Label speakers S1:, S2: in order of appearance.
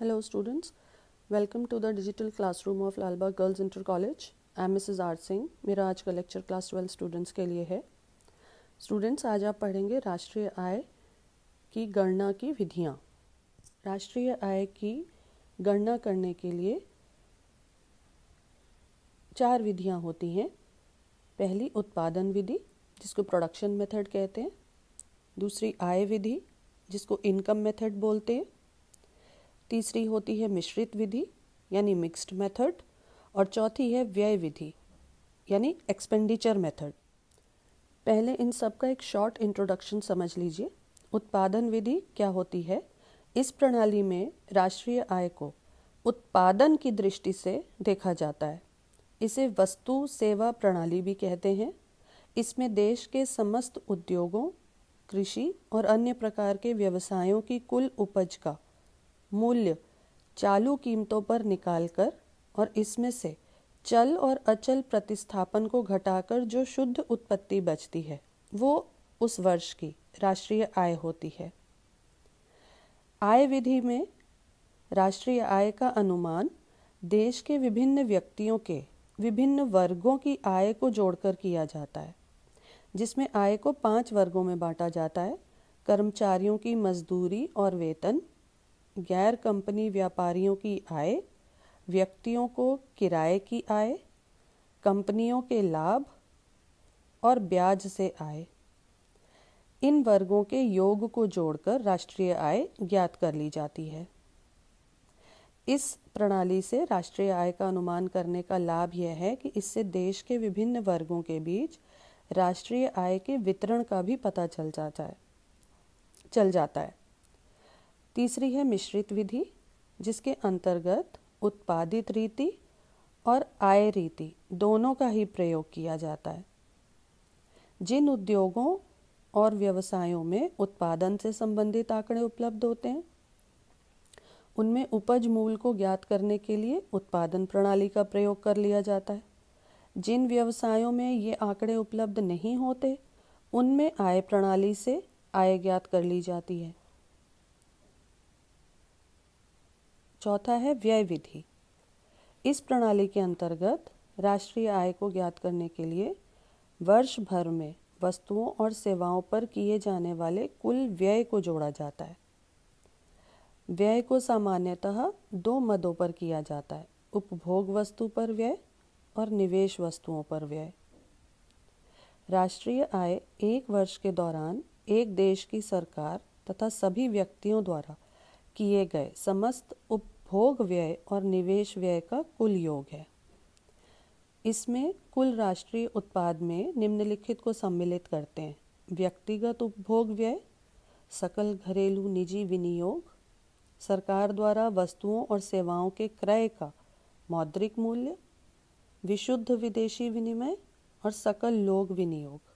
S1: Hello students welcome to the digital classroom of Lalbagh girls inter college M S Mrs. Singh मेरा आज का lecture class twelve students के लिए है स्टूडेंट्स आज आप पढ़ेंगे राष्ट्रीय आय की गणना की विधियाँ राष्ट्रीय आय की गणना करने के लिए चार विधियाँ होती हैं पहली उत्पादन विधि जिसको प्रोडक्शन मेथड कहते हैं दूसरी आय विधि जिसको इनकम मेथड बोलते हैं तीसरी होती है मिश्रित विधि यानी मिक्स्ड मेथड और चौथी है व्यय विधि यानी एक्सपेंडिचर मेथड पहले इन सब का एक शॉर्ट इंट्रोडक्शन समझ लीजिए उत्पादन विधि क्या होती है इस प्रणाली में राष्ट्रीय आय को उत्पादन की दृष्टि से देखा जाता है इसे वस्तु सेवा प्रणाली भी कहते हैं इसमें देश के समस्त उद्योगों कृषि और अन्य प्रकार के व्यवसायों की कुल उपज का मूल्य चालू कीमतों पर निकालकर और इसमें से चल और अचल प्रतिस्थापन को घटाकर जो शुद्ध उत्पत्ति बचती है वो उस वर्ष की राष्ट्रीय आय होती है आय विधि में राष्ट्रीय आय का अनुमान देश के विभिन्न व्यक्तियों के विभिन्न वर्गों की आय को जोड़कर किया जाता है जिसमें आय को पांच वर्गों में बांटा जाता है कर्मचारियों की मजदूरी और वेतन गैर कंपनी व्यापारियों की आय व्यक्तियों को किराए की आय कंपनियों के लाभ और ब्याज से आय इन वर्गों के योग को जोड़कर राष्ट्रीय आय ज्ञात कर ली जाती है इस प्रणाली से राष्ट्रीय आय का अनुमान करने का लाभ यह है कि इससे देश के विभिन्न वर्गों के बीच राष्ट्रीय आय के वितरण का भी पता चल जाता है चल जाता है तीसरी है मिश्रित विधि जिसके अंतर्गत उत्पादित रीति और आय रीति दोनों का ही प्रयोग किया जाता है जिन उद्योगों और व्यवसायों में उत्पादन से संबंधित आंकड़े उपलब्ध होते हैं उनमें उपज मूल को ज्ञात करने के लिए उत्पादन प्रणाली का प्रयोग कर लिया जाता है जिन व्यवसायों में ये आंकड़े उपलब्ध नहीं होते उनमें आय प्रणाली से आय ज्ञात कर ली जाती है चौथा है व्यय विधि इस प्रणाली के अंतर्गत राष्ट्रीय आय को ज्ञात करने के लिए वर्ष भर में वस्तुओं और सेवाओं पर किए जाने वाले कुल व्यय को जोड़ा जाता है व्यय को सामान्यतः दो मदों पर किया जाता है उपभोग वस्तु पर व्यय और निवेश वस्तुओं पर व्यय राष्ट्रीय आय एक वर्ष के दौरान एक देश की सरकार तथा सभी व्यक्तियों द्वारा किए गए समस्त उपभोग व्यय और निवेश व्यय का कुल योग है इसमें कुल राष्ट्रीय उत्पाद में निम्नलिखित को सम्मिलित करते हैं व्यक्तिगत उपभोग व्यय सकल घरेलू निजी विनियोग सरकार द्वारा वस्तुओं और सेवाओं के क्रय का मौद्रिक मूल्य विशुद्ध विदेशी विनिमय और सकल लोग विनियोग